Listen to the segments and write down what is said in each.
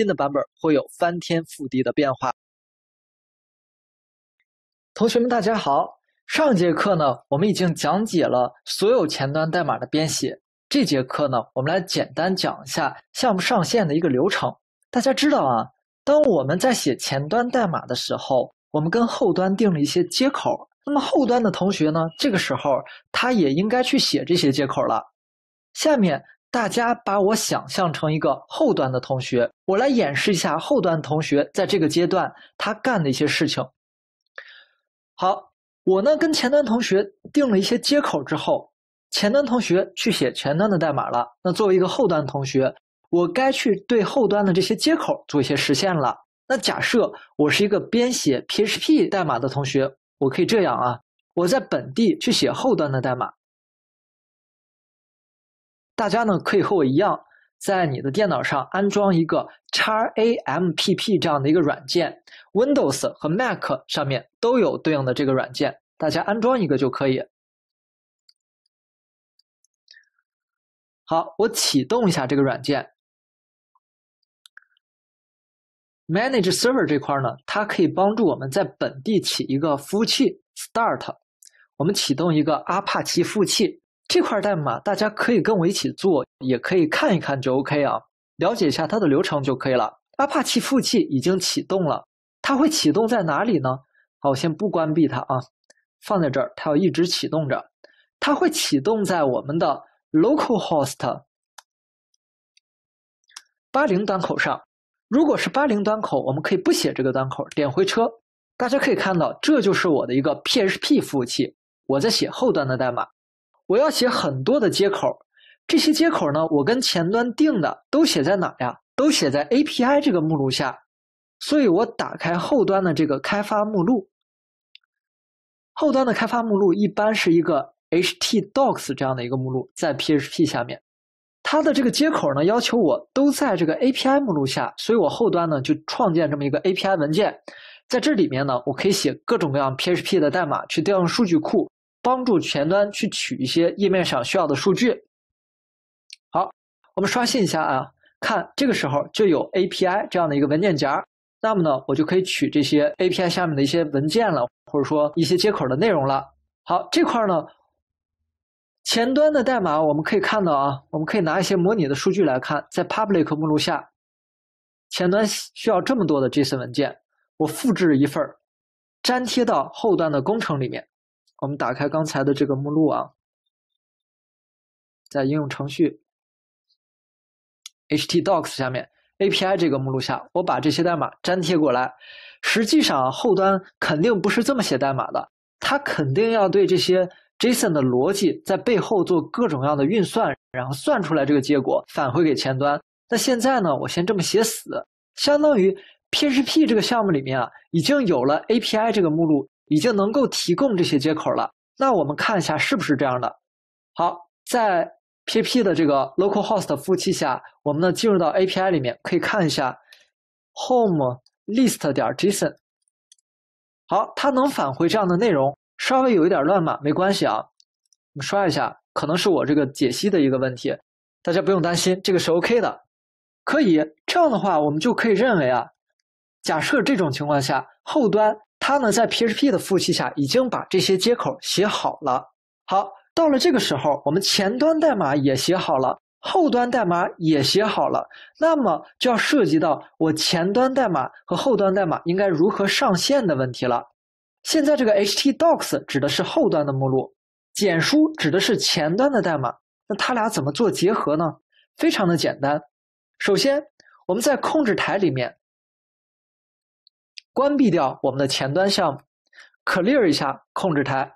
新的版本会有翻天覆地的变化。同学们，大家好。上节课呢，我们已经讲解了所有前端代码的编写。这节课呢，我们来简单讲一下项目上线的一个流程。大家知道啊，当我们在写前端代码的时候，我们跟后端定了一些接口。那么后端的同学呢，这个时候他也应该去写这些接口了。下面。大家把我想象成一个后端的同学，我来演示一下后端同学在这个阶段他干的一些事情。好，我呢跟前端同学定了一些接口之后，前端同学去写前端的代码了。那作为一个后端同学，我该去对后端的这些接口做一些实现了。那假设我是一个编写 PHP 代码的同学，我可以这样啊，我在本地去写后端的代码。大家呢可以和我一样，在你的电脑上安装一个 XAMPP 这样的一个软件，Windows 和 Mac 上面都有对应的这个软件，大家安装一个就可以。好，我启动一下这个软件。Manage Server 这块呢，它可以帮助我们在本地起一个服务器。Start，我们启动一个阿帕奇服务器。这块代码大家可以跟我一起做，也可以看一看就 OK 啊，了解一下它的流程就可以了。阿帕奇服务器已经启动了，它会启动在哪里呢？好，我先不关闭它啊，放在这儿，它要一直启动着。它会启动在我们的 localhost 八零端口上。如果是八零端口，我们可以不写这个端口，点回车。大家可以看到，这就是我的一个 PHP 服务器，我在写后端的代码。我要写很多的接口，这些接口呢，我跟前端定的都写在哪呀？都写在 API 这个目录下。所以，我打开后端的这个开发目录。后端的开发目录一般是一个 htdocs 这样的一个目录，在 PHP 下面。它的这个接口呢，要求我都在这个 API 目录下，所以我后端呢就创建这么一个 API 文件。在这里面呢，我可以写各种各样 PHP 的代码去调用数据库。帮助前端去取一些页面上需要的数据。好，我们刷新一下啊，看这个时候就有 API 这样的一个文件夹，那么呢，我就可以取这些 API 下面的一些文件了，或者说一些接口的内容了。好，这块儿呢，前端的代码我们可以看到啊，我们可以拿一些模拟的数据来看，在 public 目录下，前端需要这么多的 JSON 文件，我复制一份粘贴到后端的工程里面。我们打开刚才的这个目录啊，在应用程序，htdocs 下面，API 这个目录下，我把这些代码粘贴过来。实际上后端肯定不是这么写代码的，它肯定要对这些 JSON 的逻辑在背后做各种各样的运算，然后算出来这个结果返回给前端。那现在呢，我先这么写死，相当于 PHP 这个项目里面啊，已经有了 API 这个目录。已经能够提供这些接口了。那我们看一下是不是这样的。好，在 P P 的这个 localhost 服务器下，我们呢进入到 A P I 里面，可以看一下 home list 点 JSON。好，它能返回这样的内容，稍微有一点乱码，没关系啊。我们刷一下，可能是我这个解析的一个问题，大家不用担心，这个是 O K 的，可以。这样的话，我们就可以认为啊，假设这种情况下后端。它呢，在 PHP 的服务器下已经把这些接口写好了。好，到了这个时候，我们前端代码也写好了，后端代码也写好了，那么就要涉及到我前端代码和后端代码应该如何上线的问题了。现在这个 htdocs 指的是后端的目录，简书指的是前端的代码，那它俩怎么做结合呢？非常的简单，首先我们在控制台里面。关闭掉我们的前端项目，clear 一下控制台。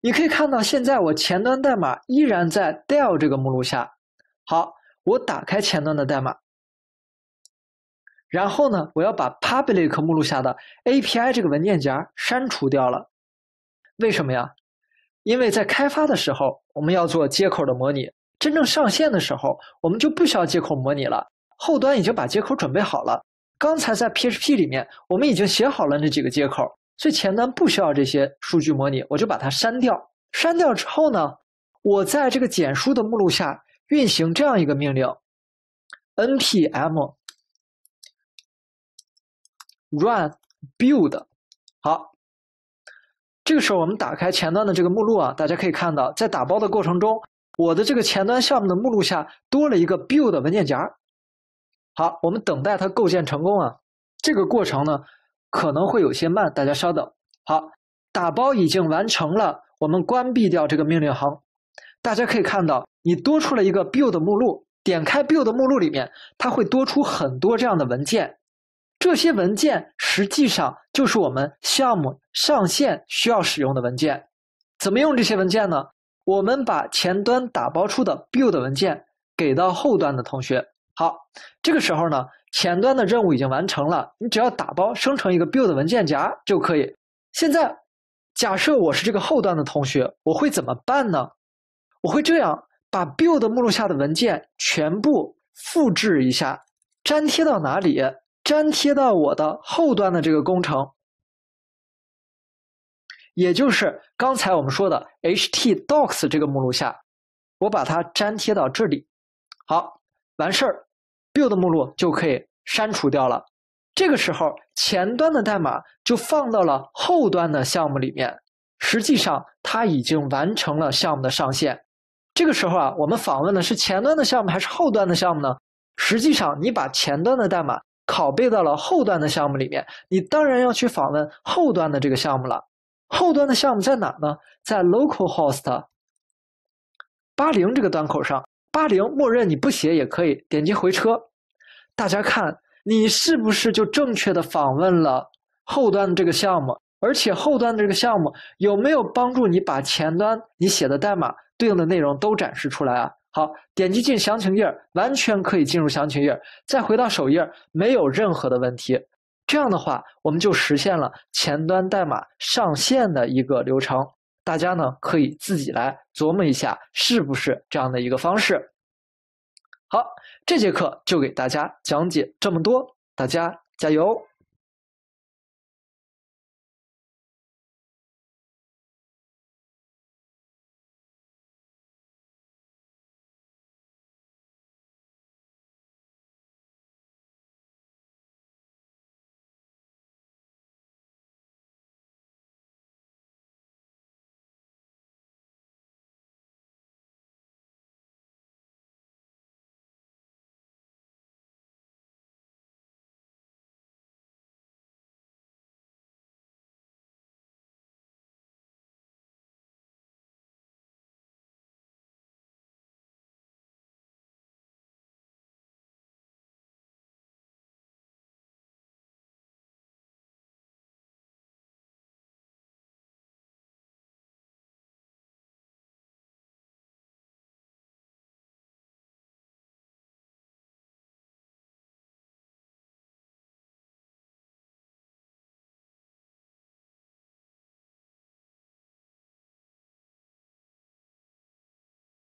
你可以看到，现在我前端代码依然在 d e l l 这个目录下。好，我打开前端的代码，然后呢，我要把 public 目录下的 API 这个文件夹删除掉了。为什么呀？因为在开发的时候我们要做接口的模拟，真正上线的时候我们就不需要接口模拟了。后端已经把接口准备好了。刚才在 PHP 里面，我们已经写好了那几个接口，所以前端不需要这些数据模拟，我就把它删掉。删掉之后呢，我在这个简书的目录下运行这样一个命令：npm run build。好，这个时候我们打开前端的这个目录啊，大家可以看到，在打包的过程中，我的这个前端项目的目录下多了一个 build 文件夹。好，我们等待它构建成功啊。这个过程呢，可能会有些慢，大家稍等。好，打包已经完成了，我们关闭掉这个命令行。大家可以看到，你多出了一个 build 目录。点开 build 目录里面，它会多出很多这样的文件。这些文件实际上就是我们项目上线需要使用的文件。怎么用这些文件呢？我们把前端打包出的 build 文件给到后端的同学。好，这个时候呢，前端的任务已经完成了，你只要打包生成一个 build 文件夹就可以。现在，假设我是这个后端的同学，我会怎么办呢？我会这样把 build 目录下的文件全部复制一下，粘贴到哪里？粘贴到我的后端的这个工程，也就是刚才我们说的 htdocs 这个目录下，我把它粘贴到这里。好，完事儿。build 的目录就可以删除掉了。这个时候，前端的代码就放到了后端的项目里面。实际上，它已经完成了项目的上线。这个时候啊，我们访问的是前端的项目还是后端的项目呢？实际上，你把前端的代码拷贝到了后端的项目里面，你当然要去访问后端的这个项目了。后端的项目在哪呢？在 localhost 八零这个端口上。八零，默认你不写也可以，点击回车，大家看，你是不是就正确的访问了后端的这个项目？而且后端的这个项目有没有帮助你把前端你写的代码对应的内容都展示出来啊？好，点击进详情页，完全可以进入详情页，再回到首页，没有任何的问题。这样的话，我们就实现了前端代码上线的一个流程。大家呢可以自己来琢磨一下，是不是这样的一个方式？好，这节课就给大家讲解这么多，大家加油！